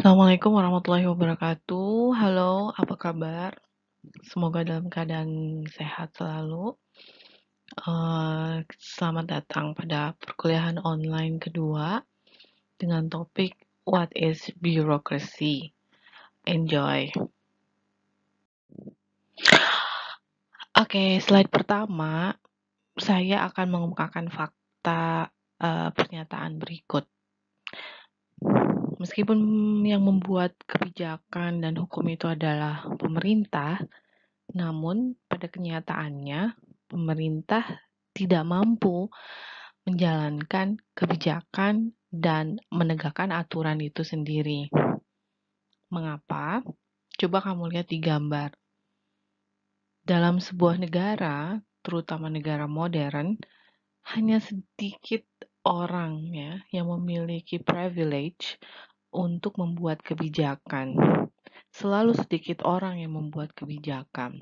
Assalamualaikum warahmatullahi wabarakatuh. Halo, apa kabar? Semoga dalam keadaan sehat selalu. Uh, selamat datang pada perkuliahan online kedua dengan topik What is Bureaucracy? Enjoy. Oke, okay, slide pertama saya akan mengemukakan fakta uh, pernyataan berikut meskipun yang membuat kebijakan dan hukum itu adalah pemerintah, namun pada kenyataannya pemerintah tidak mampu menjalankan kebijakan dan menegakkan aturan itu sendiri. Mengapa? Coba kamu lihat di gambar. Dalam sebuah negara, terutama negara modern, hanya sedikit orangnya yang memiliki privilege untuk membuat kebijakan. Selalu sedikit orang yang membuat kebijakan.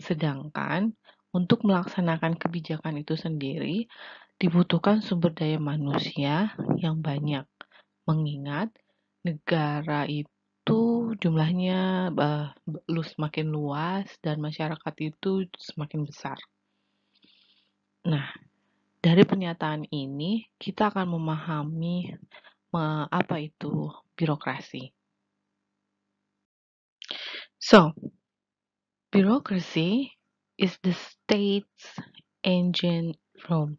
Sedangkan untuk melaksanakan kebijakan itu sendiri dibutuhkan sumber daya manusia yang banyak. Mengingat negara itu jumlahnya eh, lu semakin luas dan masyarakat itu semakin besar. Nah, dari pernyataan ini kita akan memahami apa itu birokrasi. So, bureaucracy is the state's engine room.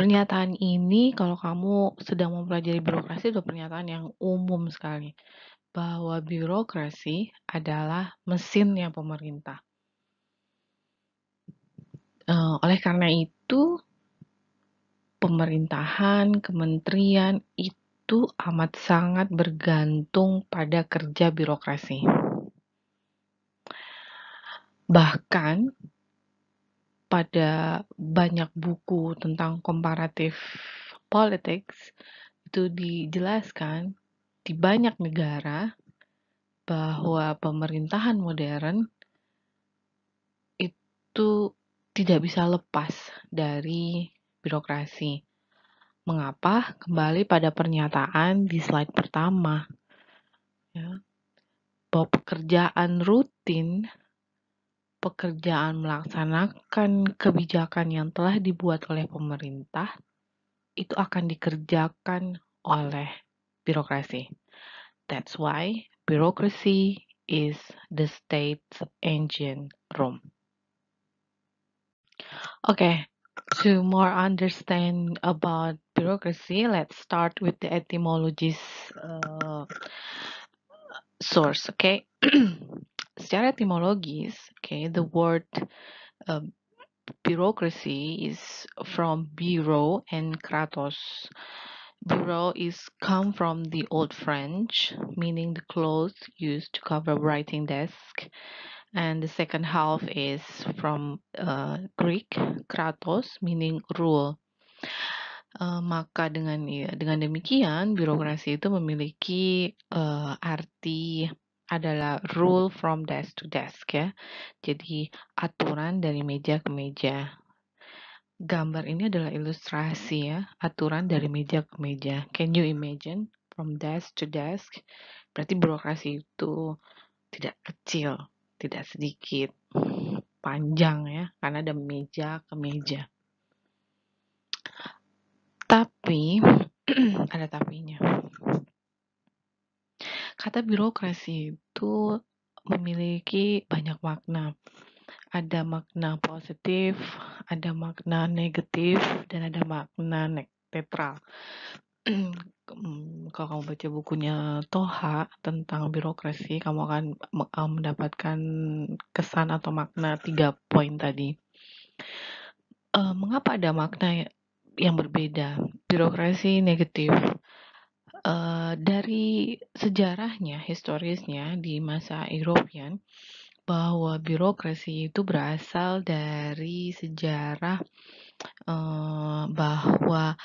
Pernyataan ini kalau kamu sedang mempelajari birokrasi itu pernyataan yang umum sekali bahwa birokrasi adalah mesinnya pemerintah. Eh, oleh karena itu, pemerintahan, kementerian itu amat sangat bergantung pada kerja birokrasi. Bahkan pada banyak buku tentang komparatif politics itu dijelaskan di banyak negara bahwa pemerintahan modern itu tidak bisa lepas dari birokrasi. Mengapa? Kembali pada pernyataan di slide pertama. Ya, bahwa pekerjaan rutin, pekerjaan melaksanakan kebijakan yang telah dibuat oleh pemerintah, itu akan dikerjakan oleh birokrasi. That's why bureaucracy is the state's engine room. Oke, okay, To more understand about bureaucracy, let's start with the etymology's uh, source. Okay, secara etimologis, okay, the word uh, bureaucracy is from bureau and kratos. Bureau is come from the old French, meaning the clothes used to cover writing desk, and the second half is from uh, Greek kratos meaning rule. Uh, maka dengan iya, dengan demikian birokrasi itu memiliki uh, arti adalah rule from desk to desk ya. Jadi aturan dari meja ke meja. Gambar ini adalah ilustrasi ya, aturan dari meja ke meja. Can you imagine from desk to desk? Berarti birokrasi itu tidak kecil tidak sedikit panjang ya karena ada meja ke meja tapi ada tapinya kata birokrasi itu memiliki banyak makna ada makna positif ada makna negatif dan ada makna netral Mmm, kalau kamu baca bukunya Toha tentang birokrasi, kamu akan eh, mendapatkan kesan atau makna tiga poin tadi. Eh, mengapa ada makna yang berbeda? Birokrasi negatif, Uh, dari sejarahnya, historisnya di masa European, bahwa birokrasi itu berasal dari sejarah Eh, bahwa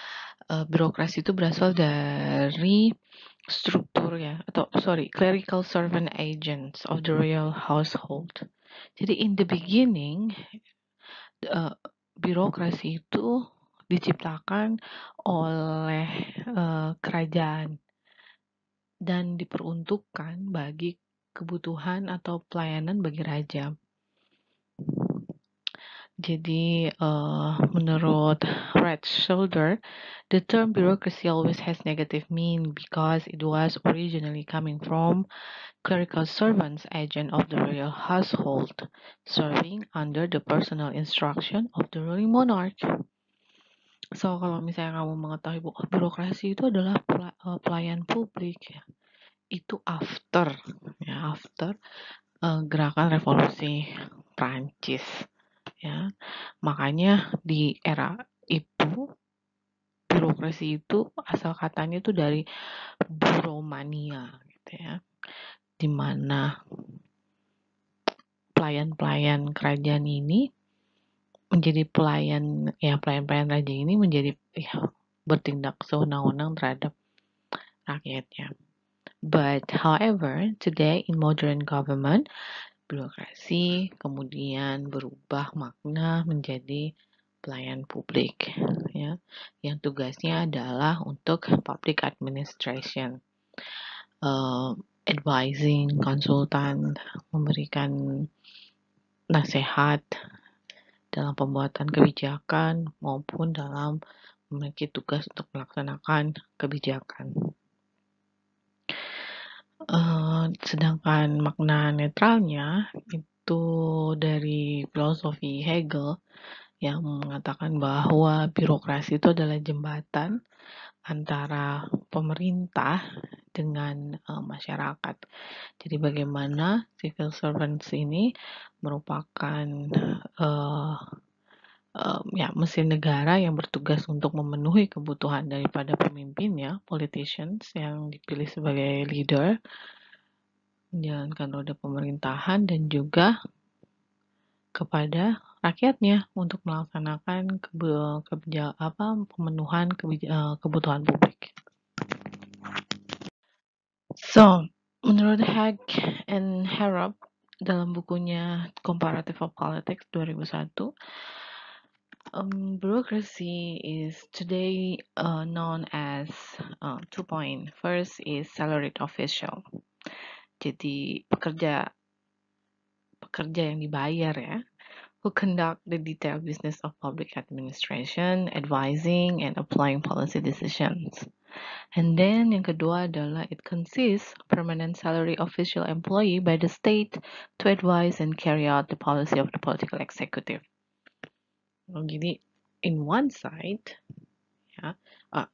eh, birokrasi itu berasal dari struktur ya atau sorry clerical servant agents of the royal household. Jadi in the beginning uh, birokrasi itu diciptakan oleh uh, kerajaan dan diperuntukkan bagi kebutuhan atau pelayanan bagi raja. Jadi, uh, menurut Red Shoulder, the term bureaucracy always has negative mean because it was originally coming from clerical servants, agent of the royal household, serving under the personal instruction of the ruling monarch. So, kalau misalnya kamu mengetahui bahwa birokrasi itu adalah eh, pelayan publik, ya. itu after, ya, after uh, gerakan revolusi Prancis ya. Makanya di era itu birokrasi itu asal katanya itu dari buromania gitu ya. Di mana pelayan-pelayan kerajaan ini menjadi pelayan ya pelayan-pelayan raja ini menjadi ya, bertindak sewenang-wenang terhadap rakyatnya. But however, today in modern government, birokrasi kemudian berubah makna menjadi pelayan publik ya yang tugasnya adalah untuk public administration uh, advising konsultan memberikan nasihat dalam pembuatan kebijakan maupun dalam memiliki tugas untuk melaksanakan kebijakan sedangkan makna netralnya itu dari filosofi Hegel yang mengatakan bahwa birokrasi itu adalah jembatan antara pemerintah dengan, uh, masyarakat. Jadi bagaimana civil servants ini merupakan, uh, um, ya mesin negara yang bertugas untuk memenuhi kebutuhan daripada pemimpinnya, politicians yang dipilih sebagai leader, menjalankan roda pemerintahan dan juga kepada rakyatnya untuk melaksanakan kebe, kebeja, apa, pemenuhan kebeja, kebutuhan publik. So, menurut Hag and Harrop dalam bukunya Comparative of Politics 2001, Um, bureaucracy is today uh, known as uh, two point. First is salaried official. Jadi pekerja pekerja yang dibayar ya, who conduct the detailed business of public administration, advising and applying policy decisions. And then yang kedua adalah it consists permanent salary official employee by the state to advise and carry out the policy of the political executive. Oh, jadi in one side ya uh,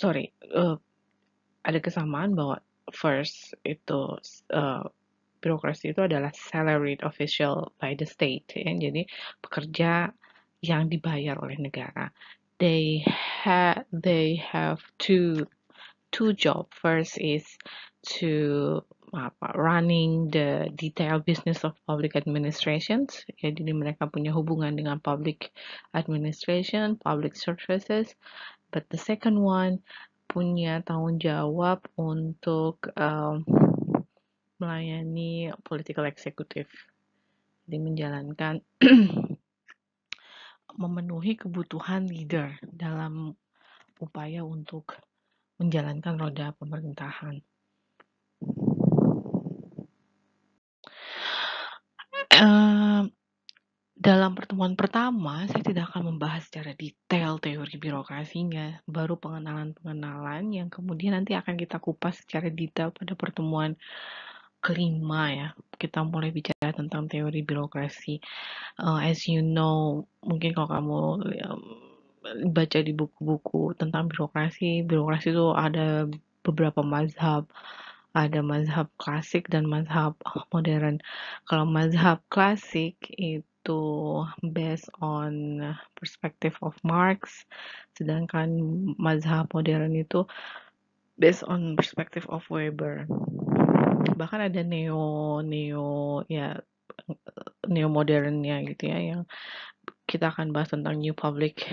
sorry uh, ada kesamaan bahwa first itu uh, birokrasi itu adalah salaried official by the state ya jadi pekerja yang dibayar oleh negara they ha they have two two job first is to apa running the detail business of public administrations ya jadi mereka punya hubungan dengan public administration public services but the second one punya tanggung jawab untuk um, melayani political executive jadi menjalankan memenuhi kebutuhan leader dalam upaya untuk menjalankan roda pemerintahan. Dalam pertemuan pertama, saya tidak akan membahas secara detail teori birokrasinya, baru pengenalan-pengenalan yang kemudian nanti akan kita kupas secara detail pada pertemuan kelima ya. Kita mulai bicara tentang teori birokrasi. Uh, as you know, mungkin kalau kamu um, baca di buku-buku tentang birokrasi, birokrasi itu ada beberapa mazhab ada mazhab klasik dan mazhab modern. Kalau mazhab klasik itu itu based on perspective of Marx, sedangkan mazhab modern itu based on perspective of Weber. Bahkan ada neo neo ya neo modernnya gitu ya yang kita akan bahas tentang new public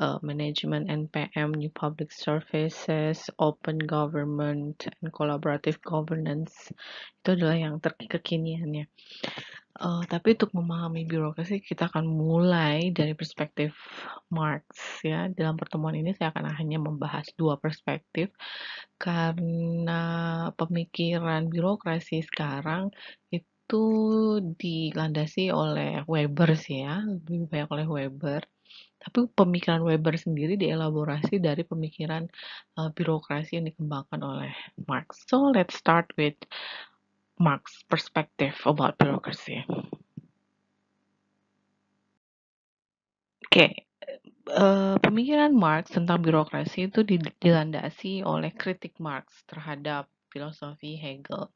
uh, management NPM, new public services, open government, and collaborative governance. Itu adalah yang terkekiniannya. Uh, tapi untuk memahami birokrasi kita akan mulai dari perspektif Marx ya. Dalam pertemuan ini saya akan hanya membahas dua perspektif, karena pemikiran birokrasi sekarang itu dilandasi oleh Weber sih ya, lebih banyak oleh Weber. Tapi pemikiran Weber sendiri dielaborasi dari pemikiran, uh, birokrasi yang dikembangkan oleh Marx. So, let's start with Marx's perspective about bureaucracy. Oke, okay. uh, eh, pemikiran Marx tentang birokrasi itu dilandasi oleh kritik Marx terhadap filosofi Hegel.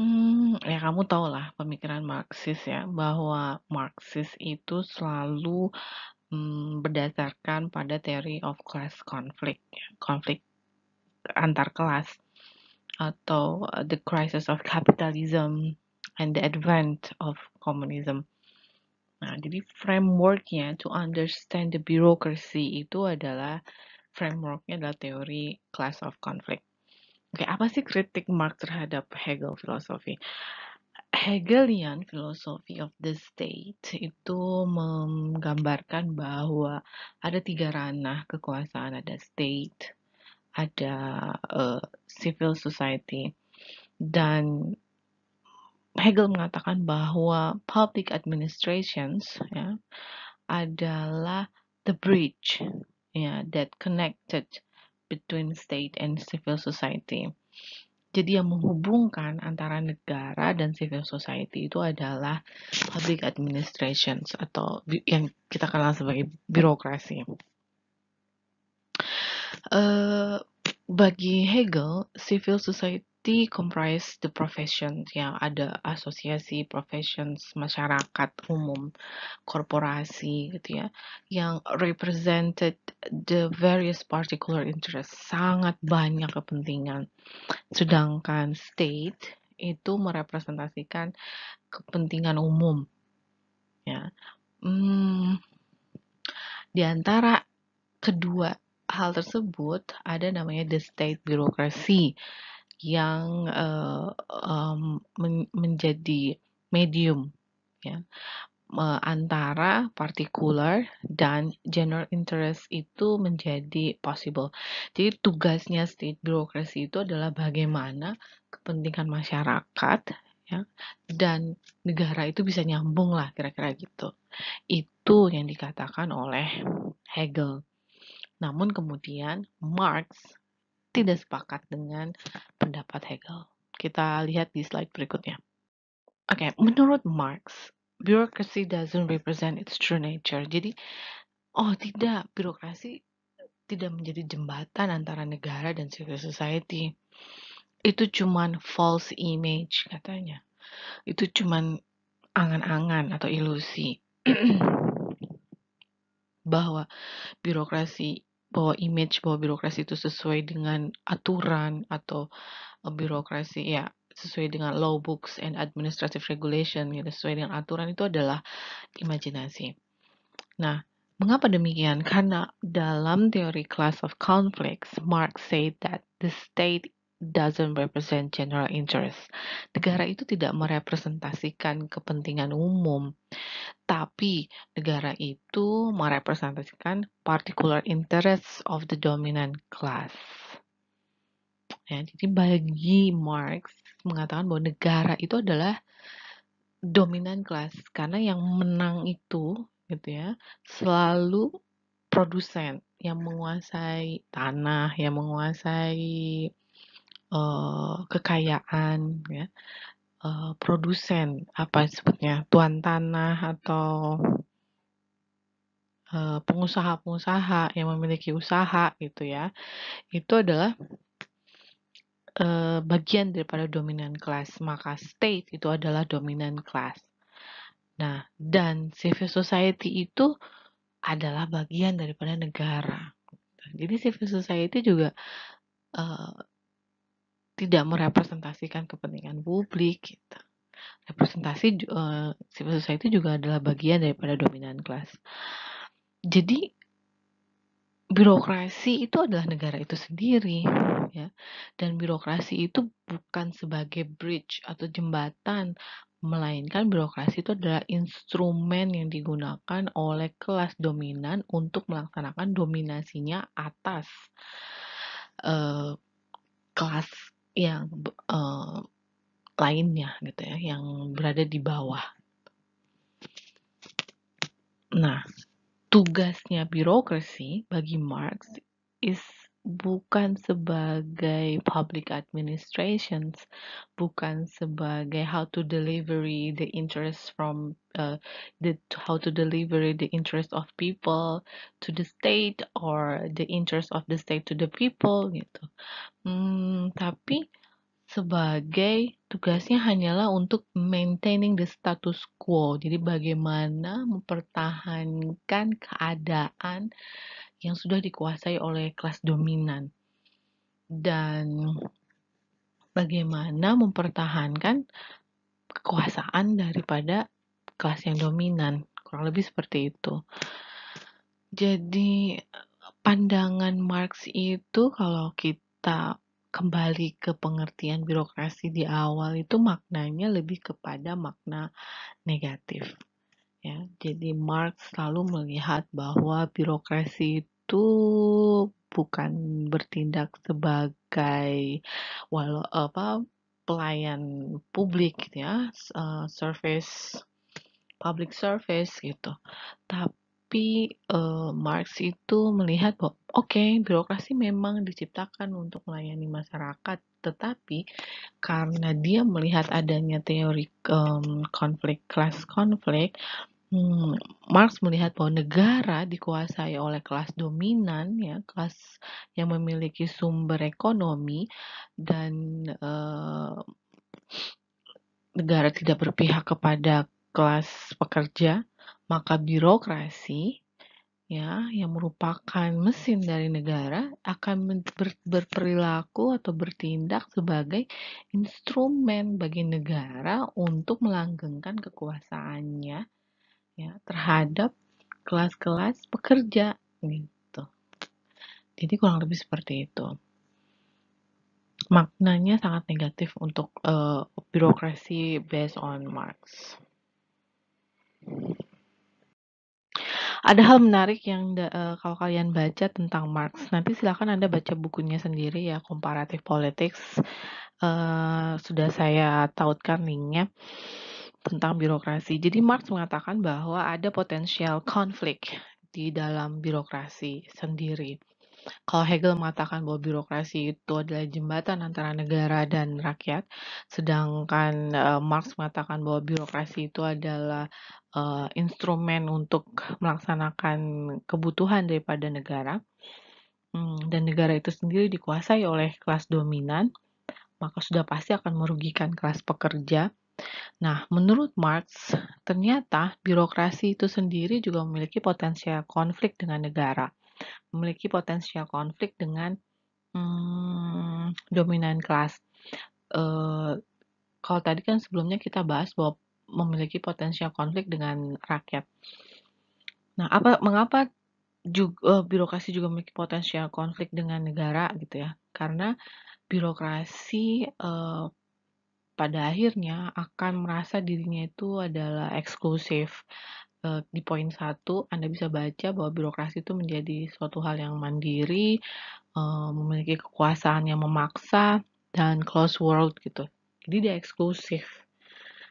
Hmm, ya kamu tau lah pemikiran Marxis ya, bahwa Marxis itu selalu hmm, berdasarkan pada teori of class conflict, ya, konflik antar kelas atau uh, The Crisis of Capitalism and the Advent of Communism. Nah, jadi frameworknya to understand the bureaucracy itu adalah frameworknya adalah teori class of conflict. Oke, apa sih kritik Marx terhadap Hegel filosofi? Hegelian philosophy of the state itu menggambarkan bahwa ada tiga ranah kekuasaan, ada state, ada uh, civil society dan Hegel mengatakan bahwa public administrations ya adalah the bridge ya that connected between state and civil society. Jadi yang menghubungkan antara negara dan civil society itu adalah public administrations atau yang kita kenal sebagai birokrasi. Eh, bagi Hegel, civil society comprise the professions, yang ada asosiasi professions masyarakat umum, korporasi gitu ya, yang represented the various particular interests, sangat banyak kepentingan. Sedangkan state itu merepresentasikan kepentingan umum. Ya. Hmm, di antara kedua hal tersebut ada namanya the state bureaucracy yang uh, um, men menjadi medium ya antara particular dan general interest itu menjadi possible. Jadi tugasnya state bureaucracy itu adalah bagaimana kepentingan masyarakat ya dan negara itu bisa nyambung lah kira-kira gitu. Itu yang dikatakan oleh Hegel. Namun kemudian Marx tidak sepakat dengan pendapat Hegel. Kita lihat di slide berikutnya. Oke, okay, menurut Marx, bureaucracy doesn't represent its true nature. Jadi, oh tidak, birokrasi tidak menjadi jembatan antara negara dan civil society. Itu cuman false image katanya. Itu cuman angan-angan atau ilusi bahwa birokrasi bahwa image bahwa birokrasi itu sesuai dengan aturan atau e, birokrasi ya sesuai dengan law books and administrative regulation gitu sesuai dengan aturan itu adalah imajinasi. Nah, mengapa demikian? Karena dalam teori class of conflicts, Marx said that the state doesn't represent general interest. Negara itu tidak merepresentasikan kepentingan umum, tapi negara itu merepresentasikan particular interests of the dominant class. Ya, jadi bagi Marx mengatakan bahwa negara itu adalah dominan kelas karena yang menang itu gitu ya selalu produsen yang menguasai tanah, yang menguasai uh, kekayaan, ya, uh, produsen apa sebutnya tuan tanah atau eh, pengusaha-pengusaha yang memiliki usaha gitu ya, itu adalah uh, bagian daripada dominan kelas. Maka state itu adalah dominan kelas. Nah, dan civil society itu adalah bagian daripada negara. Jadi civil society juga uh, tidak merepresentasikan kepentingan publik gitu. Representasi uh, civil society juga adalah bagian daripada dominan kelas. Jadi birokrasi itu adalah negara itu sendiri ya. Dan birokrasi itu bukan sebagai bridge atau jembatan melainkan birokrasi itu adalah instrumen yang digunakan oleh kelas dominan untuk melaksanakan dominasinya atas uh, kelas yang, uh, lainnya gitu ya, yang berada di bawah. Nah, tugasnya birokrasi bagi Marx is Bukan sebagai public administrations, bukan sebagai how to deliver the interest from uh, the how to deliver the interest of people to the state or the interest of the state to the people gitu. Hmm, tapi sebagai tugasnya hanyalah untuk maintaining the status quo. Jadi bagaimana mempertahankan keadaan yang sudah dikuasai oleh kelas dominan. Dan bagaimana mempertahankan kekuasaan daripada kelas yang dominan, kurang lebih seperti itu. Jadi pandangan Marx itu kalau kita kembali ke pengertian birokrasi di awal itu maknanya lebih kepada makna negatif. Ya, jadi Marx selalu melihat bahwa birokrasi itu itu bukan bertindak sebagai walau apa pelayan publik gitu ya, uh, service public service gitu. Tapi uh, Marx itu melihat bahwa oke, okay, birokrasi memang diciptakan untuk melayani masyarakat, tetapi karena dia melihat adanya teori um, konflik kelas konflik, hmm, Marx melihat bahwa negara dikuasai oleh kelas dominan ya, kelas yang memiliki sumber ekonomi dan, uh, negara tidak berpihak kepada kelas pekerja, maka birokrasi ya, yang merupakan mesin dari negara akan ber berperilaku atau bertindak sebagai instrumen bagi negara untuk melanggengkan kekuasaannya ya terhadap kelas-kelas pekerja gitu. Jadi kurang lebih seperti itu. Maknanya sangat negatif untuk uh, birokrasi based on Marx. Ada hal menarik yang uh, kalau kalian baca tentang Marx, nanti silahkan Anda baca bukunya sendiri ya, Comparative Politics. Uh, sudah saya tautkan linknya tentang birokrasi. Jadi Marx mengatakan bahwa ada potensial konflik di dalam birokrasi sendiri. Kalau Hegel mengatakan bahwa birokrasi itu adalah jembatan antara negara dan rakyat, sedangkan uh, Marx mengatakan bahwa birokrasi itu adalah uh, instrumen untuk melaksanakan kebutuhan daripada negara, hmm, dan negara itu sendiri dikuasai oleh kelas dominan, maka sudah pasti akan merugikan kelas pekerja Nah, menurut Marx, ternyata birokrasi itu sendiri juga memiliki potensial konflik dengan negara, memiliki potensial konflik dengan, hmm, dominan kelas. E, kalau tadi kan sebelumnya kita bahas bahwa memiliki potensial konflik dengan rakyat. Nah, apa mengapa juga eh, birokrasi juga memiliki potensial konflik dengan negara gitu ya, karena birokrasi, e, pada akhirnya akan merasa dirinya itu adalah eksklusif. Eh, di poin satu, Anda bisa baca bahwa birokrasi itu menjadi suatu hal yang mandiri, eh, memiliki kekuasaan yang memaksa, dan close world gitu. Jadi dia eksklusif.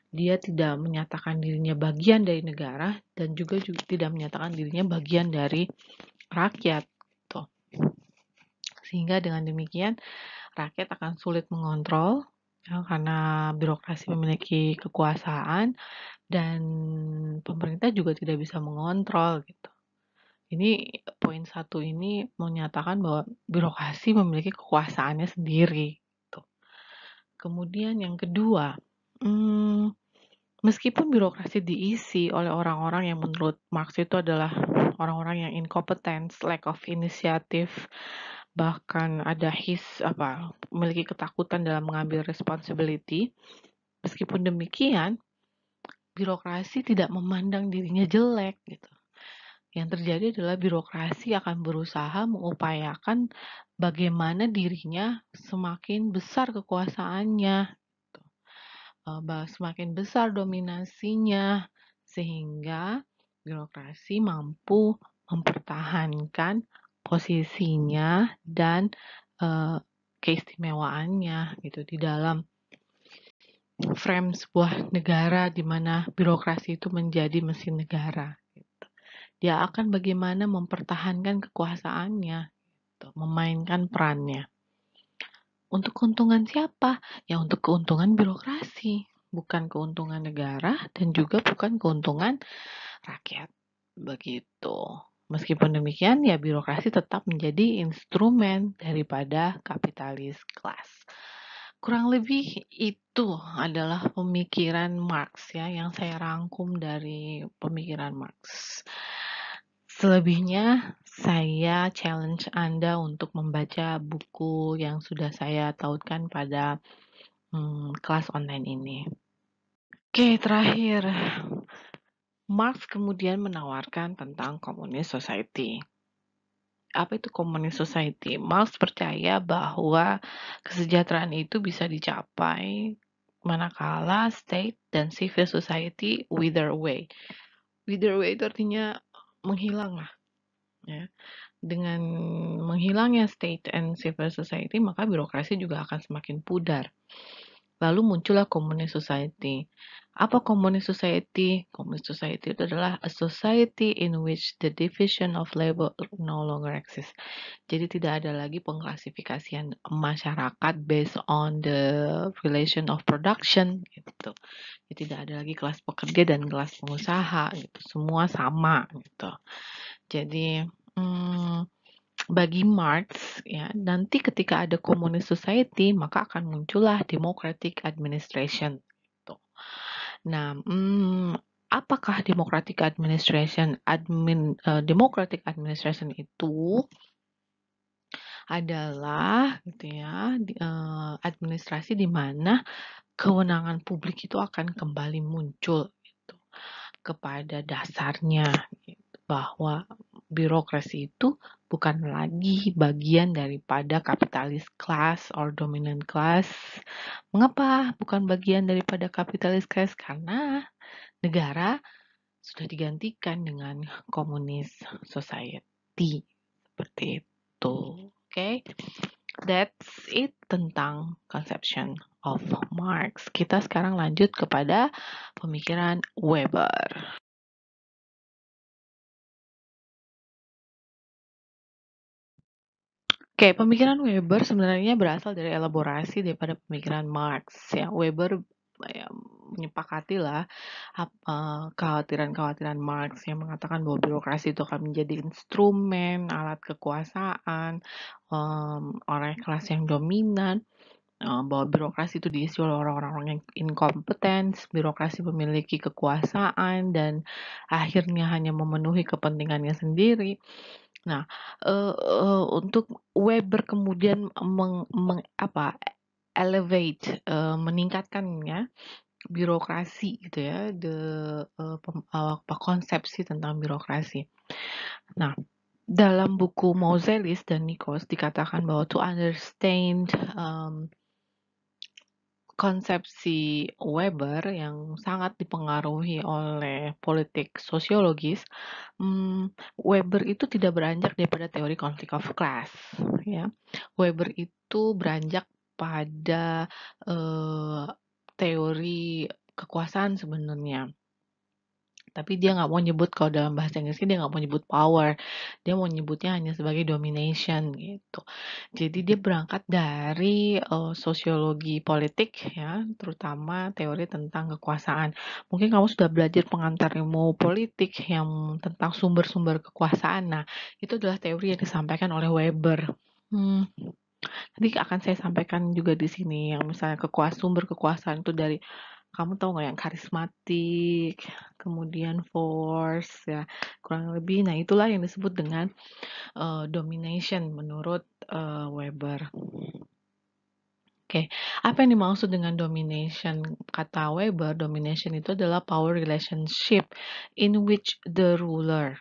Dia tidak menyatakan dirinya bagian dari negara dan juga, tidak menyatakan dirinya bagian dari rakyat. Gitu. Sehingga dengan demikian rakyat akan sulit mengontrol ya, karena birokrasi memiliki kekuasaan dan pemerintah juga tidak bisa mengontrol gitu. Ini poin satu ini menyatakan bahwa birokrasi memiliki kekuasaannya sendiri gitu. Kemudian yang kedua, hmm, meskipun birokrasi diisi oleh orang-orang yang menurut Marx itu adalah orang-orang yang incompetence, lack of initiative, bahkan ada his apa memiliki ketakutan dalam mengambil responsibility. Meskipun demikian, birokrasi tidak memandang dirinya jelek gitu. Yang terjadi adalah birokrasi akan berusaha mengupayakan bagaimana dirinya semakin besar kekuasaannya, gitu. e, semakin besar dominasinya, sehingga birokrasi mampu mempertahankan posisinya dan uh, keistimewaannya gitu di dalam frame sebuah negara di mana birokrasi itu menjadi mesin negara. Gitu. Dia akan bagaimana mempertahankan kekuasaannya, gitu, memainkan perannya. Untuk keuntungan siapa? Ya untuk keuntungan birokrasi, bukan keuntungan negara dan juga bukan keuntungan rakyat. Begitu. Meskipun demikian, ya birokrasi tetap menjadi instrumen daripada kapitalis kelas. Kurang lebih itu adalah pemikiran Marx ya yang saya rangkum dari pemikiran Marx. Selebihnya saya challenge Anda untuk membaca buku yang sudah saya tautkan pada hmm, kelas online ini. Oke, terakhir Marx kemudian menawarkan tentang Communist Society. Apa itu Communist Society? Marx percaya bahwa kesejahteraan itu bisa dicapai manakala state dan civil society wither away. Wither away itu artinya menghilang lah. Ya. Dengan menghilangnya state and civil society, maka birokrasi juga akan semakin pudar. Lalu muncullah communist society. Apa communist society? Communist society itu adalah a society in which the division of labor no longer exists. Jadi tidak ada lagi pengklasifikasian masyarakat based on the relation of production gitu. Jadi ya, tidak ada lagi kelas pekerja dan kelas pengusaha gitu. Semua sama gitu. Jadi hmm, bagi Marx ya nanti ketika ada communist society maka akan muncullah democratic administration gitu. Nah, hmm, apakah democratic administration admin uh, democratic administration itu adalah gitu ya, di eh, administrasi di mana kewenangan publik itu akan kembali muncul gitu, kepada dasarnya gitu, bahwa birokrasi itu bukan lagi bagian daripada kapitalis class or dominant class. Mengapa bukan bagian daripada kapitalis class? Karena negara sudah digantikan dengan komunis society. Seperti itu. Oke. Okay? That's it tentang conception of Marx. Kita sekarang lanjut kepada pemikiran Weber. Oke, pemikiran Weber sebenarnya berasal dari elaborasi daripada pemikiran Marx. Ya, Weber ya, menyepakati lah eh, kekhawatiran-kekhawatiran uh, Marx yang mengatakan bahwa birokrasi itu akan menjadi instrumen, alat kekuasaan, um, orang kelas yang dominan, um, bahwa birokrasi itu diisi oleh orang-orang yang inkompeten, birokrasi memiliki kekuasaan dan akhirnya hanya memenuhi kepentingannya sendiri. Nah, uh, uh, untuk Weber kemudian meng meng apa, elevate, eee, eh, meningkatkannya birokrasi gitu ya, the, uh, pem uh, konsepsi tentang birokrasi. Nah, dalam buku Moselis dan Nikos dikatakan bahwa to understand, um, Konsepsi Weber yang sangat dipengaruhi oleh politik sosiologis, hmm, Weber itu tidak beranjak daripada teori konflik of class, ya. Weber itu beranjak pada, uh, teori kekuasaan sebenarnya tapi dia nggak mau nyebut kalau dalam bahasa Inggrisnya dia nggak mau nyebut power dia mau nyebutnya hanya sebagai domination gitu jadi dia berangkat dari uh, sosiologi politik ya terutama teori tentang kekuasaan mungkin kamu sudah belajar pengantar ilmu politik yang tentang sumber-sumber kekuasaan nah itu adalah teori yang disampaikan oleh Weber hmm. Nanti akan saya sampaikan juga di sini yang misalnya kekuasaan sumber kekuasaan itu dari kamu tahu nggak yang karismatik, kemudian force ya kurang lebih. Nah itulah yang disebut dengan uh, domination menurut uh, Weber. Oke, okay. apa yang dimaksud dengan domination? Kata Weber, domination itu adalah power relationship in which the ruler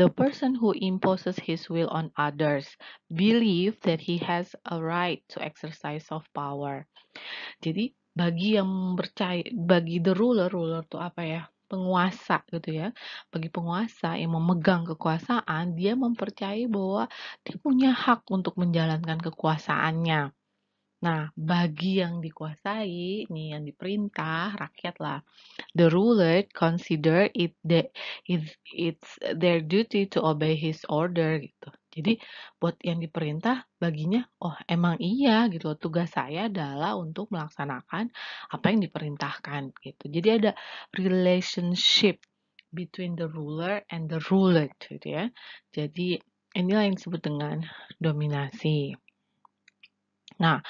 The person who imposes his will on others believe that he has a right to exercise of power. Jadi bagi yang percaya bagi the ruler ruler tuh apa ya penguasa gitu ya bagi penguasa yang memegang kekuasaan dia mempercayai bahwa dia punya hak untuk menjalankan kekuasaannya Nah, bagi yang dikuasai, nih yang diperintah rakyat lah. The ruler consider it the, it, it's their duty to obey his order gitu. Jadi buat yang diperintah baginya, oh emang iya gitu loh, tugas saya adalah untuk melaksanakan apa yang diperintahkan gitu. Jadi ada relationship between the ruler and the ruler gitu ya. Jadi inilah yang disebut dengan dominasi. Nah,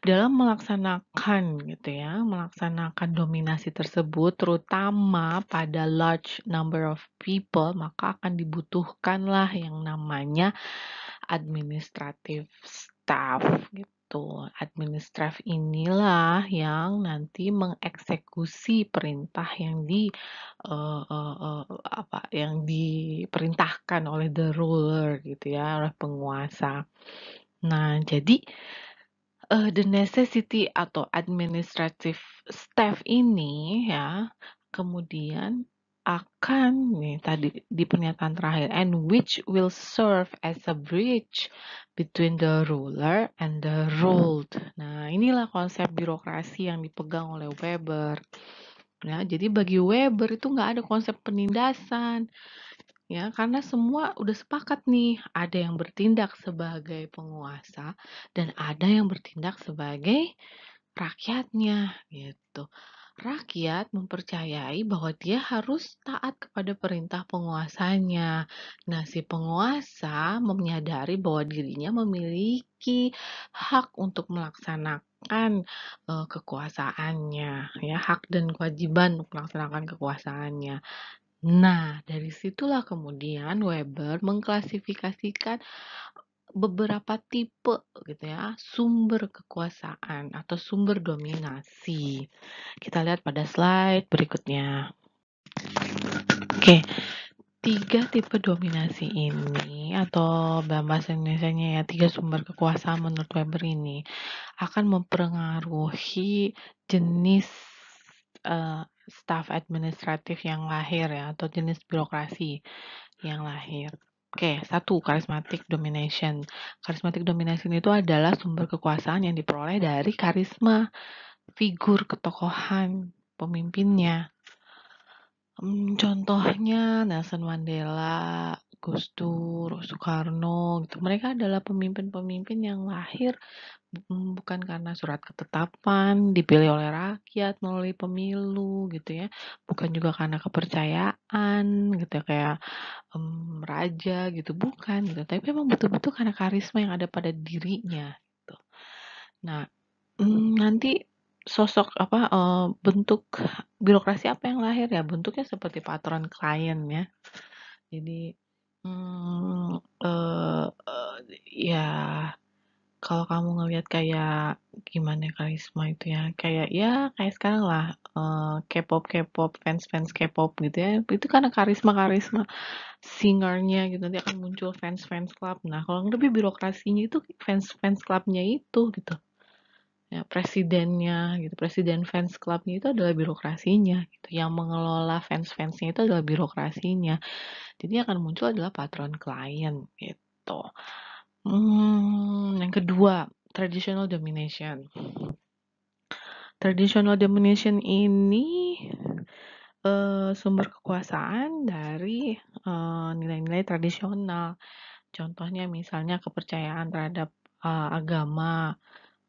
dalam melaksanakan gitu ya, melaksanakan dominasi tersebut terutama pada large number of people, maka akan dibutuhkanlah yang namanya administrative staff gitu. Administratif inilah yang nanti mengeksekusi perintah yang di uh, uh, uh, apa yang diperintahkan oleh the ruler gitu ya, oleh penguasa. Nah, jadi uh, the necessity atau administrative staff ini ya, kemudian akan nih tadi di pernyataan terakhir, "and which will serve as a bridge between the ruler and the ruled." Nah, inilah konsep birokrasi yang dipegang oleh Weber. Nah jadi bagi Weber itu nggak ada konsep penindasan. Ya, karena semua udah sepakat nih, ada yang bertindak sebagai penguasa dan ada yang bertindak sebagai rakyatnya gitu. Rakyat mempercayai bahwa dia harus taat kepada perintah penguasanya. Nah, si penguasa menyadari bahwa dirinya memiliki hak untuk melaksanakan eh, kekuasaannya ya hak dan kewajiban untuk melaksanakan kekuasaannya Nah, dari situlah kemudian Weber mengklasifikasikan beberapa tipe gitu ya, sumber kekuasaan atau sumber dominasi. Kita lihat pada slide berikutnya. Oke. Tiga tipe dominasi ini atau bahasa Indonesia-nya ya, tiga sumber kekuasaan menurut Weber ini akan mempengaruhi jenis eh, staf administratif yang lahir ya atau jenis birokrasi yang lahir. Oke, satu karismatik domination. Karismatik domination itu adalah sumber kekuasaan yang diperoleh dari karisma, figur ketokohan pemimpinnya. Hmm, contohnya Nelson Mandela, Gus Dur, Soekarno, gitu. Mereka adalah pemimpin-pemimpin yang lahir Mm, bukan karena surat ketetapan, dipilih oleh rakyat melalui pemilu gitu ya, bukan juga karena kepercayaan gitu ya, kayak, um, raja gitu, bukan gitu, tapi memang betul-betul karena karisma yang ada pada dirinya gitu. Nah, um, nanti sosok apa, uh, bentuk birokrasi apa yang lahir ya, bentuknya seperti patron klien ya. Jadi, um, uh, uh, ya kalau kamu ngelihat kayak gimana karisma itu ya kayak ya kayak sekarang lah uh, K-pop K-pop fans fans K-pop gitu ya itu karena karisma karisma singernya gitu nanti akan muncul fans fans club nah kalau lebih birokrasinya itu fans fans clubnya itu gitu ya presidennya gitu presiden fans clubnya itu adalah birokrasinya gitu yang mengelola fans fansnya itu adalah birokrasinya jadi akan muncul adalah patron klien gitu hmm yang kedua, traditional domination. Traditional domination ini uh, sumber kekuasaan dari eh, nilai-nilai uh, tradisional. Contohnya misalnya kepercayaan terhadap uh, agama,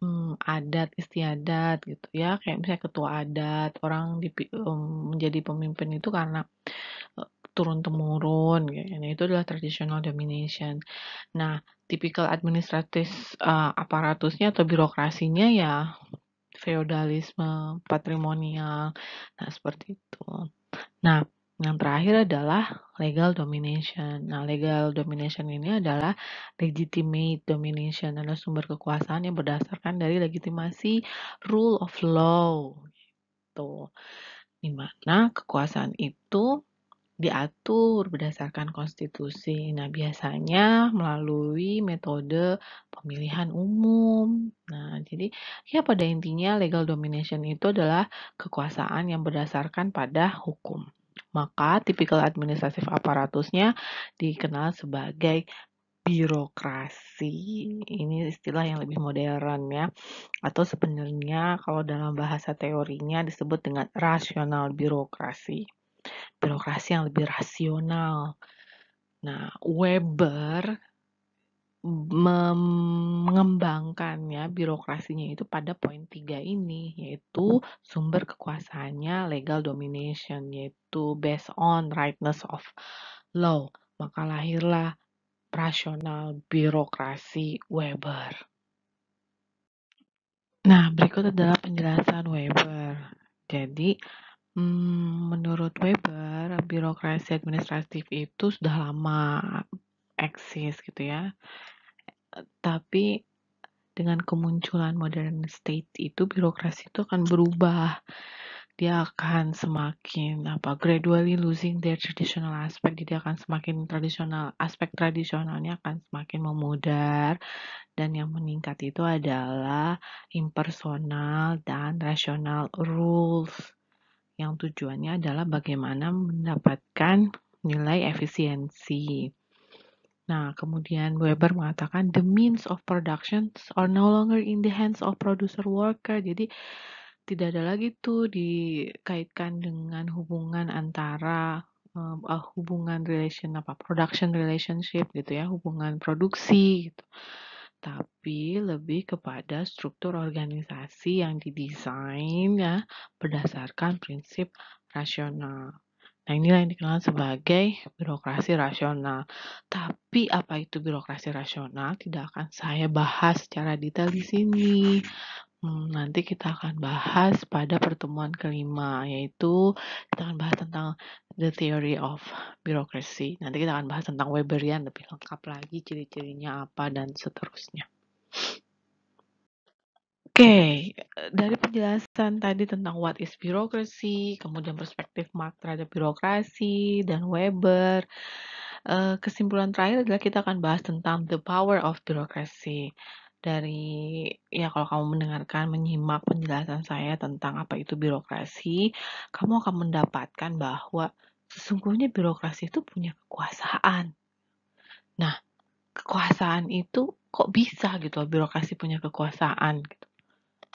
um, adat istiadat gitu ya. Kayak misalnya ketua adat, orang di, um, menjadi pemimpin itu karena uh, turun temurun. Gitu. Nah, itu adalah traditional domination. Nah, tipikal administratif uh, eh, aparatusnya atau birokrasinya ya feodalisme patrimonial nah seperti itu nah yang terakhir adalah legal domination. Nah, legal domination ini adalah legitimate domination, adalah sumber kekuasaan yang berdasarkan dari legitimasi rule of law. Gitu. Dimana kekuasaan itu diatur berdasarkan konstitusi. Nah, biasanya melalui metode pemilihan umum. Nah, jadi ya pada intinya legal domination itu adalah kekuasaan yang berdasarkan pada hukum. Maka tipikal administratif aparatusnya dikenal sebagai birokrasi ini istilah yang lebih modern ya atau sebenarnya kalau dalam bahasa teorinya disebut dengan rasional birokrasi birokrasi yang lebih rasional. Nah, Weber mengembangkannya birokrasinya itu pada poin tiga ini yaitu sumber kekuasaannya legal domination yaitu based on rightness of law maka lahirlah rasional birokrasi Weber. Nah, berikut adalah penjelasan Weber. Jadi, Hmm, menurut Weber, birokrasi administratif itu sudah lama eksis gitu ya. tapi dengan kemunculan modern state itu birokrasi itu akan berubah. Dia akan semakin apa, gradually losing their traditional aspect, jadi akan semakin tradisional aspek tradisionalnya akan semakin memudar dan yang meningkat itu adalah impersonal dan rational rules yang tujuannya adalah bagaimana mendapatkan nilai efisiensi. Nah, kemudian Weber mengatakan the means of production are no longer in the hands of producer worker. Jadi tidak ada lagi itu dikaitkan dengan hubungan antara uh, hubungan relation apa production relationship gitu ya, hubungan produksi gitu tapi lebih kepada struktur organisasi yang didesain ya berdasarkan prinsip rasional. Nah, inilah yang dikenal sebagai birokrasi rasional. Tapi apa itu birokrasi rasional tidak akan saya bahas secara detail di sini. Hmm, nanti kita akan bahas pada pertemuan kelima, yaitu kita akan bahas tentang The Theory of Bureaucracy. Nanti kita akan bahas tentang Weberian lebih lengkap lagi, ciri-cirinya apa, dan seterusnya. Oke, okay, dari penjelasan tadi tentang what is bureaucracy, kemudian perspektif Marx terhadap birokrasi, dan Weber, eh, kesimpulan terakhir adalah kita akan bahas tentang the power of bureaucracy dari ya kalau kamu mendengarkan menyimak penjelasan saya tentang apa itu birokrasi, kamu akan mendapatkan bahwa sesungguhnya birokrasi itu punya kekuasaan. Nah, kekuasaan itu kok bisa gitu loh birokrasi punya kekuasaan gitu.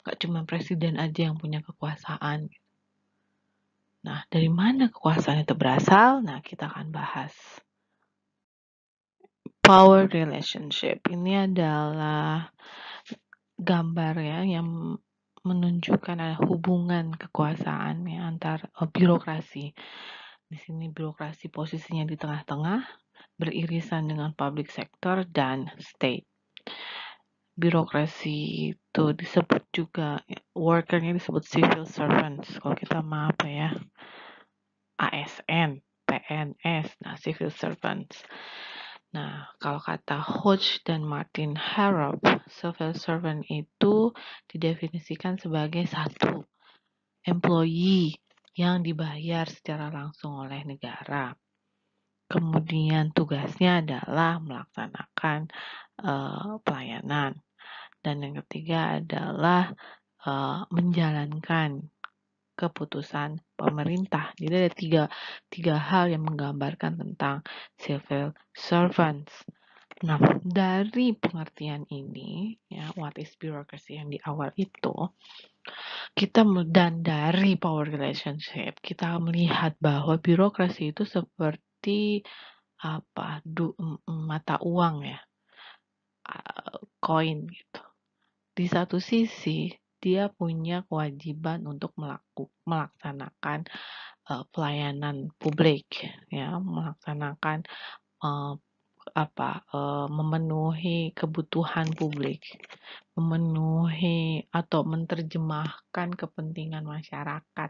Gak cuma presiden aja yang punya kekuasaan. Gitu. Nah, dari mana kekuasaan itu berasal? Nah, kita akan bahas power relationship. Ini adalah gambar ya yang menunjukkan ada hubungan kekuasaan ya, antar uh, birokrasi. Di sini birokrasi posisinya di tengah-tengah, beririsan dengan public sector dan state. Birokrasi itu disebut juga workernya disebut civil servants. Kalau kita maaf ya? ASN, PNS, nah civil servants. Nah, kalau kata Hodge dan Martin Harrop, civil servant itu didefinisikan sebagai satu employee yang dibayar secara langsung oleh negara. Kemudian tugasnya adalah melaksanakan uh, pelayanan. Dan yang ketiga adalah uh, menjalankan keputusan pemerintah. Jadi ada tiga, tiga hal yang menggambarkan tentang civil servants. Nah, dari pengertian ini, ya, what is bureaucracy yang di awal itu, kita dan dari power relationship, kita melihat bahwa birokrasi itu seperti apa du, mata uang ya, koin gitu. Di satu sisi, dia punya kewajiban untuk melaku, melaksanakan uh, pelayanan publik ya melaksanakan uh, apa uh, memenuhi kebutuhan publik memenuhi atau menterjemahkan kepentingan masyarakat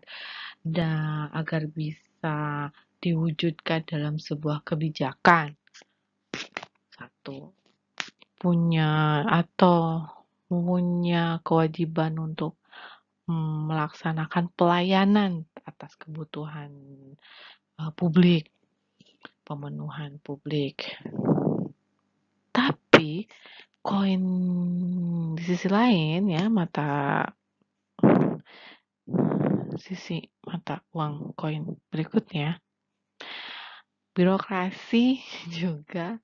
dan agar bisa diwujudkan dalam sebuah kebijakan satu punya atau punya kewajiban untuk mmm, melaksanakan pelayanan atas kebutuhan publik, pemenuhan publik. Tapi koin di sisi lain ya mata sisi mata uang koin berikutnya birokrasi juga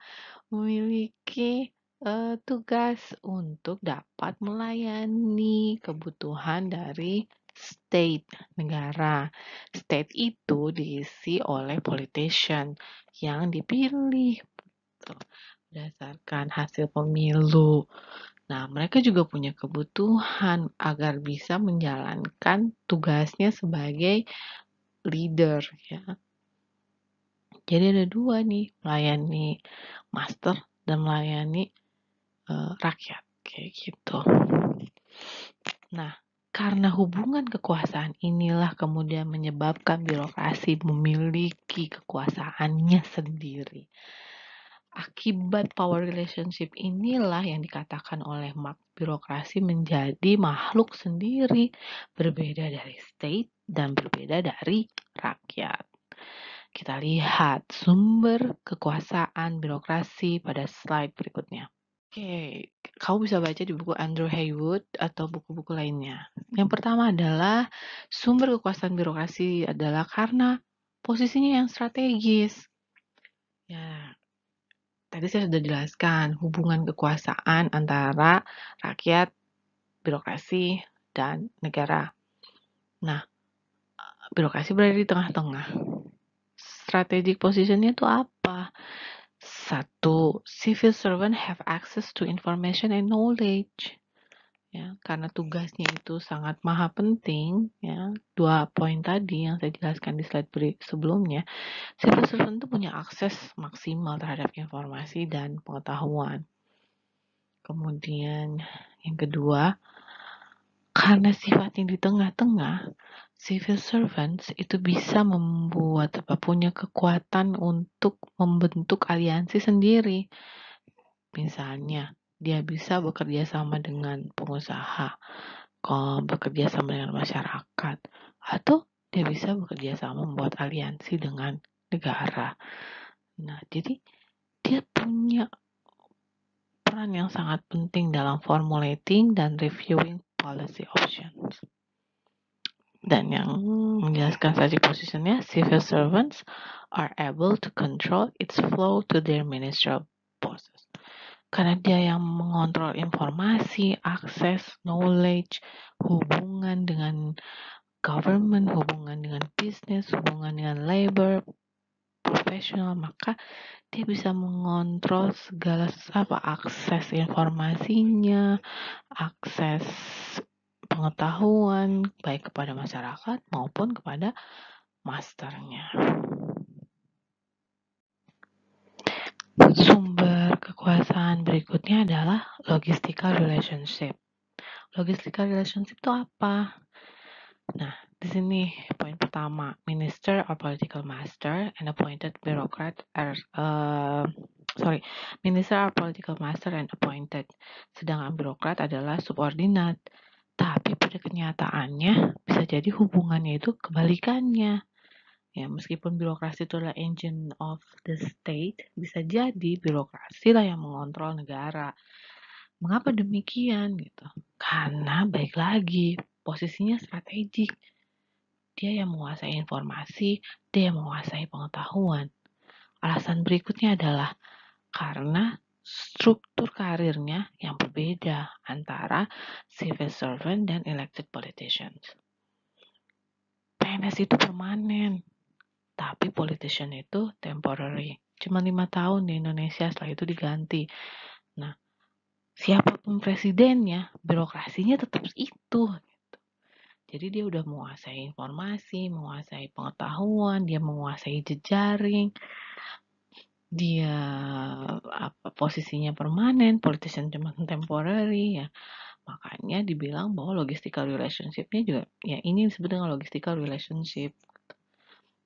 memiliki uh, tugas untuk dapat melayani kebutuhan dari state negara. State itu diisi oleh politician yang dipilih, gitu, berdasarkan hasil pemilu. Nah, mereka juga punya kebutuhan agar bisa menjalankan tugasnya sebagai leader, ya. Jadi ada dua nih, melayani master dan melayani uh, rakyat kayak gitu. Nah, karena hubungan kekuasaan inilah kemudian menyebabkan birokrasi memiliki kekuasaannya sendiri. Akibat power relationship inilah yang dikatakan oleh Mark birokrasi menjadi makhluk sendiri, berbeda dari state dan berbeda dari rakyat. Kita lihat sumber kekuasaan birokrasi pada slide berikutnya. Oke, kamu bisa baca di buku Andrew Haywood atau buku-buku lainnya. Yang hmm. pertama adalah sumber kekuasaan birokrasi adalah karena posisinya yang strategis. Ya, tadi saya sudah jelaskan hubungan kekuasaan antara rakyat, birokrasi, dan negara. Nah, birokrasi berada di tengah-tengah. Strategic positionnya itu apa? Satu, civil servant have access to information and knowledge. Ya, karena tugasnya itu sangat maha penting, ya. Dua poin tadi yang saya jelaskan di slide sebelumnya, civil servant itu punya akses maksimal terhadap informasi dan pengetahuan. Kemudian yang kedua, karena sifatnya di tengah-tengah, civil servants itu bisa membuat apa punya kekuatan untuk membentuk aliansi sendiri. Misalnya, dia bisa bekerja sama dengan pengusaha, bekerja sama dengan masyarakat, atau dia bisa bekerja sama membuat aliansi dengan negara. Nah, jadi dia punya peran yang sangat penting dalam formulating dan reviewing policy options dan yang hmm. menjelaskan saja posisinya civil servants are able to control its flow to their ministerial bosses karena dia yang mengontrol informasi, akses, knowledge, hubungan dengan government, hubungan dengan bisnis, hubungan dengan labor, profesional, maka dia bisa mengontrol segala apa akses informasinya, akses pengetahuan baik kepada masyarakat maupun kepada masternya. Sumber kekuasaan berikutnya adalah logistical relationship. Logistical relationship itu apa? Nah, di sini poin pertama, minister or political master and appointed bureaucrat are er, uh, sorry, minister or political master and appointed. Sedangkan birokrat adalah subordinat tapi pada kenyataannya bisa jadi hubungannya itu kebalikannya. Ya, meskipun birokrasi itu adalah engine of the state, bisa jadi birokrasi lah yang mengontrol negara. Mengapa demikian gitu? Karena baik lagi, posisinya strategik. Dia yang menguasai informasi, dia yang menguasai pengetahuan. Alasan berikutnya adalah karena struktur karirnya yang berbeda antara civil servant dan elected politicians. PNS itu permanen, tapi politician itu temporary. Cuma lima tahun di Indonesia setelah itu diganti. Nah, siapapun presidennya, birokrasinya tetap itu. Gitu. Jadi dia udah menguasai informasi, menguasai pengetahuan, dia menguasai jejaring, dia apa posisinya permanen, politician cuma temporary ya. Makanya dibilang bahwa logistical relationship-nya juga ya ini disebut dengan logistical relationship.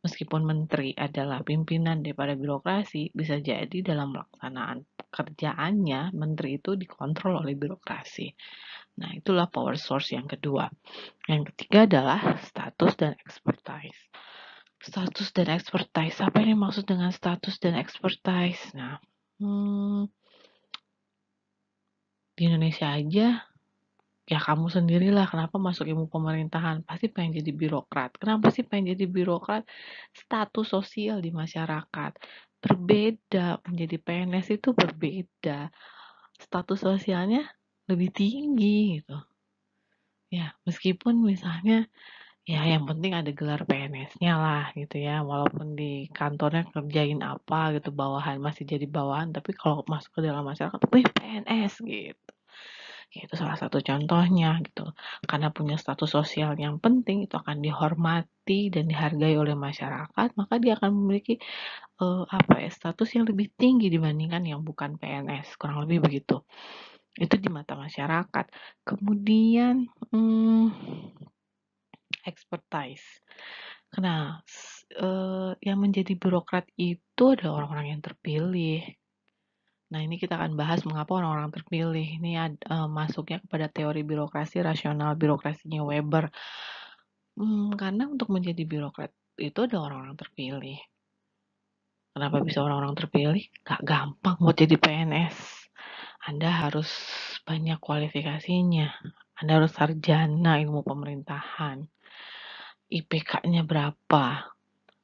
Meskipun menteri adalah pimpinan daripada birokrasi, bisa jadi dalam pelaksanaan kerjaannya menteri itu dikontrol oleh birokrasi. Nah, itulah power source yang kedua. Yang ketiga adalah status dan expertise status dan expertise. Apa yang dimaksud dengan status dan expertise? Nah, hmm, di Indonesia aja, ya kamu sendirilah kenapa masuk ilmu pemerintahan pasti pengen jadi birokrat kenapa sih pengen jadi birokrat status sosial di masyarakat berbeda menjadi PNS itu berbeda status sosialnya lebih tinggi gitu ya meskipun misalnya Ya yang penting ada gelar PNS-nya lah gitu ya, walaupun di kantornya kerjain apa gitu, bawahan masih jadi bawahan, tapi kalau masuk ke dalam masyarakat, "Wih PNS," gitu. Ya, itu salah satu contohnya gitu. Karena punya status sosial yang penting, itu akan dihormati dan dihargai oleh masyarakat, maka dia akan memiliki, uh, apa ya, status yang lebih tinggi dibandingkan yang bukan PNS, kurang lebih begitu. Itu di mata masyarakat. Kemudian, hmm, expertise. Karena uh, eh, yang menjadi birokrat itu adalah orang-orang yang terpilih. Nah, ini kita akan bahas mengapa orang-orang terpilih. Ini uh, masuknya kepada teori birokrasi rasional, birokrasinya Weber. Hmm, karena untuk menjadi birokrat itu ada orang-orang terpilih. Kenapa bisa orang-orang terpilih? Gak gampang buat jadi PNS. Anda harus banyak kualifikasinya. Anda harus sarjana ilmu pemerintahan. IPK-nya berapa,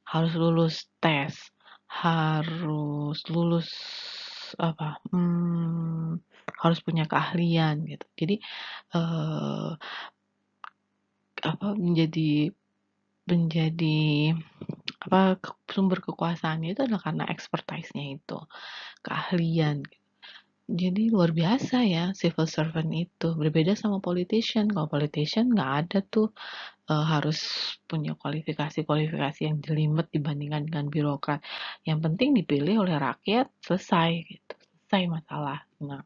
harus lulus tes, harus lulus apa, hmm, harus punya keahlian gitu. Jadi eh, apa menjadi menjadi apa sumber kekuasaannya itu adalah karena expertise-nya itu, keahlian gitu. jadi luar biasa ya civil servant itu berbeda sama politician kalau politician nggak ada tuh uh, harus punya kualifikasi-kualifikasi yang jelimet dibandingkan dengan birokrat. Yang penting dipilih oleh rakyat, selesai gitu, selesai masalah. Nah,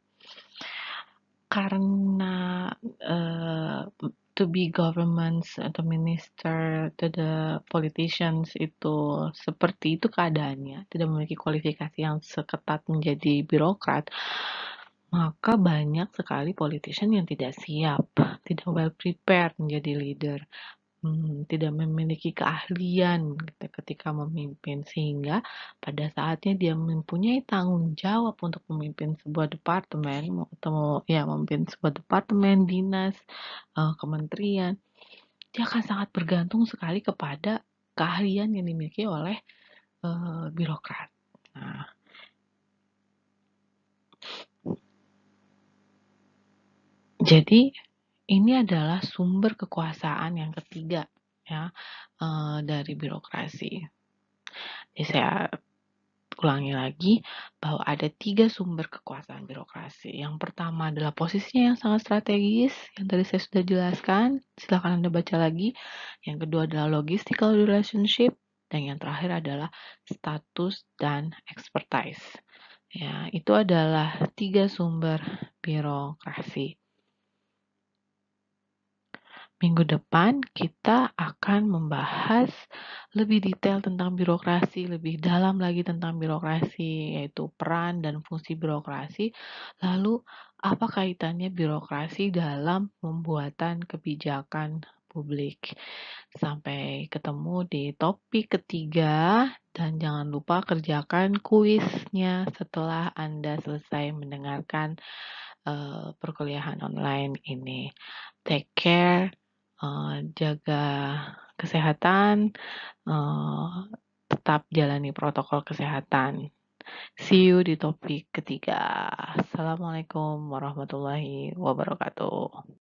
karena, uh, to be governments atau minister to the politicians itu seperti itu keadaannya, tidak memiliki kualifikasi yang seketat menjadi birokrat maka banyak sekali politician yang tidak siap, tidak well prepared menjadi leader, hmm, tidak memiliki keahlian gitu ketika memimpin sehingga pada saatnya dia mempunyai tanggung jawab untuk memimpin sebuah departemen, mau ya memimpin sebuah departemen dinas, eh, kementerian, dia akan sangat bergantung sekali kepada keahlian yang dimiliki oleh uh, birokrat Jadi ini adalah sumber kekuasaan yang ketiga ya eh, dari birokrasi. Jadi saya ulangi lagi bahwa ada tiga sumber kekuasaan birokrasi. Yang pertama adalah posisinya yang sangat strategis yang tadi saya sudah jelaskan. Silakan anda baca lagi. Yang kedua adalah logistical relationship dan yang terakhir adalah status dan expertise. Ya, itu adalah tiga sumber birokrasi. Minggu depan kita akan membahas lebih detail tentang birokrasi, lebih dalam lagi tentang birokrasi, yaitu peran dan fungsi birokrasi. Lalu, apa kaitannya birokrasi dalam pembuatan kebijakan publik? Sampai ketemu di topik ketiga, dan jangan lupa kerjakan kuisnya setelah Anda selesai mendengarkan. Uh, perkuliahan online ini. Take care uh, jaga kesehatan, uh, tetap jalani protokol kesehatan. See you di topik ketiga. Assalamualaikum warahmatullahi wabarakatuh.